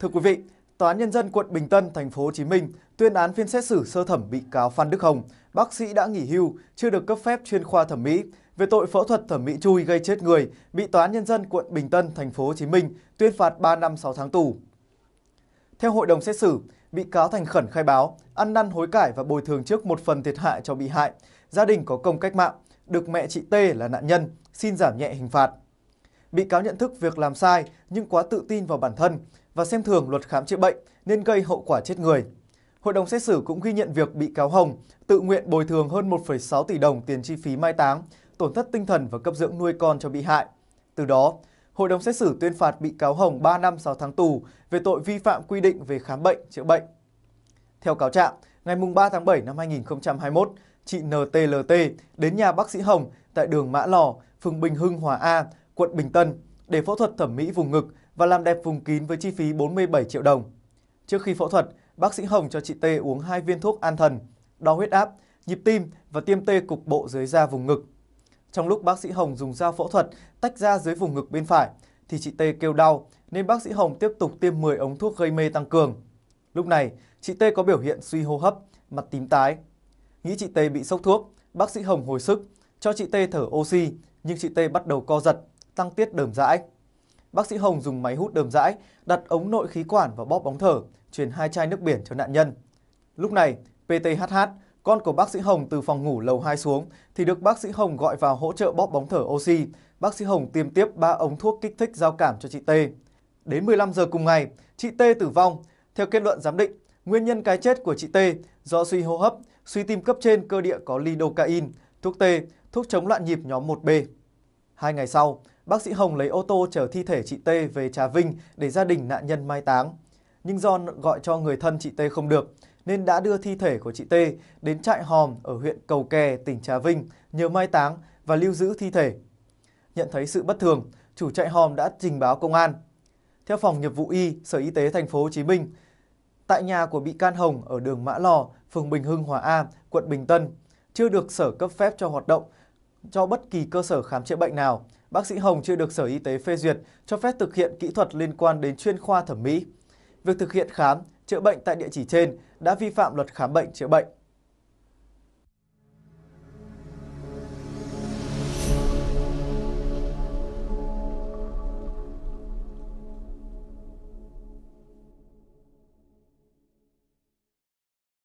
Thưa quý vị, Tòa án nhân dân quận Bình Tân, thành phố Hồ Chí Minh tuyên án phiên xét xử sơ thẩm bị cáo Phan Đức Hồng, bác sĩ đã nghỉ hưu, chưa được cấp phép chuyên khoa thẩm mỹ về tội phẫu thuật thẩm mỹ chui gây chết người, bị Tòa án nhân dân quận Bình Tân, thành phố Hồ Chí Minh tuyên phạt 3 năm 6 tháng tù. Theo hội đồng xét xử, bị cáo thành khẩn khai báo, ăn năn hối cải và bồi thường trước một phần thiệt hại cho bị hại. Gia đình có công cách mạng, được mẹ chị T là nạn nhân xin giảm nhẹ hình phạt bị cáo nhận thức việc làm sai nhưng quá tự tin vào bản thân và xem thường luật khám chữa bệnh nên gây hậu quả chết người. Hội đồng xét xử cũng ghi nhận việc bị cáo Hồng tự nguyện bồi thường hơn 1,6 tỷ đồng tiền chi phí mai táng, tổn thất tinh thần và cấp dưỡng nuôi con cho bị hại. Từ đó, Hội đồng xét xử tuyên phạt bị cáo Hồng 3 năm 6 tháng tù về tội vi phạm quy định về khám bệnh, chữa bệnh. Theo cáo trạng, ngày 3 tháng 7 năm 2021, chị NTLT đến nhà bác sĩ Hồng tại đường Mã Lò, phường Bình Hưng, Hòa A quận Bình Tân để phẫu thuật thẩm mỹ vùng ngực và làm đẹp vùng kín với chi phí 47 triệu đồng. Trước khi phẫu thuật, bác sĩ Hồng cho chị T uống hai viên thuốc an thần, đo huyết áp, nhịp tim và tiêm tê cục bộ dưới da vùng ngực. Trong lúc bác sĩ Hồng dùng dao phẫu thuật tách ra dưới vùng ngực bên phải, thì chị T kêu đau nên bác sĩ Hồng tiếp tục tiêm 10 ống thuốc gây mê tăng cường. Lúc này, chị T có biểu hiện suy hô hấp, mặt tím tái. Nghĩ chị T bị sốc thuốc, bác sĩ Hồng hồi sức, cho chị T thở oxy, nhưng chị T bắt đầu co giật, tăng tiết đờm rãi. Bác sĩ Hồng dùng máy hút đờm rãi, đặt ống nội khí quản và bóp bóng thở, truyền hai chai nước biển cho nạn nhân. Lúc này, PTHH, con của bác sĩ Hồng từ phòng ngủ lầu 2 xuống thì được bác sĩ Hồng gọi vào hỗ trợ bóp bóng thở oxy. Bác sĩ Hồng tiêm tiếp 3 ống thuốc kích thích giao cảm cho chị T. Đến 15 giờ cùng ngày, chị T tử vong. Theo kết luận giám định, nguyên nhân cái chết của chị T do suy hô hấp, suy tim cấp trên cơ địa có lidocaine, thuốc T, thuốc chống loạn nhịp nhóm 1B. Hai ngày sau, bác sĩ Hồng lấy ô tô chở thi thể chị T về Trà Vinh để gia đình nạn nhân mai táng. Nhưng do gọi cho người thân chị T không được, nên đã đưa thi thể của chị T đến trại hòm ở huyện Cầu Kè, tỉnh Trà Vinh nhờ mai táng và lưu giữ thi thể. Nhận thấy sự bất thường, chủ trại hòm đã trình báo công an. Theo phòng nghiệp vụ Y, Sở Y tế thành phố Hồ Chí Minh, tại nhà của bị can Hồng ở đường Mã Lò, phường Bình Hưng, Hòa A, quận Bình Tân, chưa được sở cấp phép cho hoạt động cho bất kỳ cơ sở khám chữa bệnh nào bác sĩ Hồng chưa được Sở Y tế phê duyệt cho phép thực hiện kỹ thuật liên quan đến chuyên khoa thẩm mỹ. Việc thực hiện khám, chữa bệnh tại địa chỉ trên đã vi phạm luật khám bệnh chữa bệnh.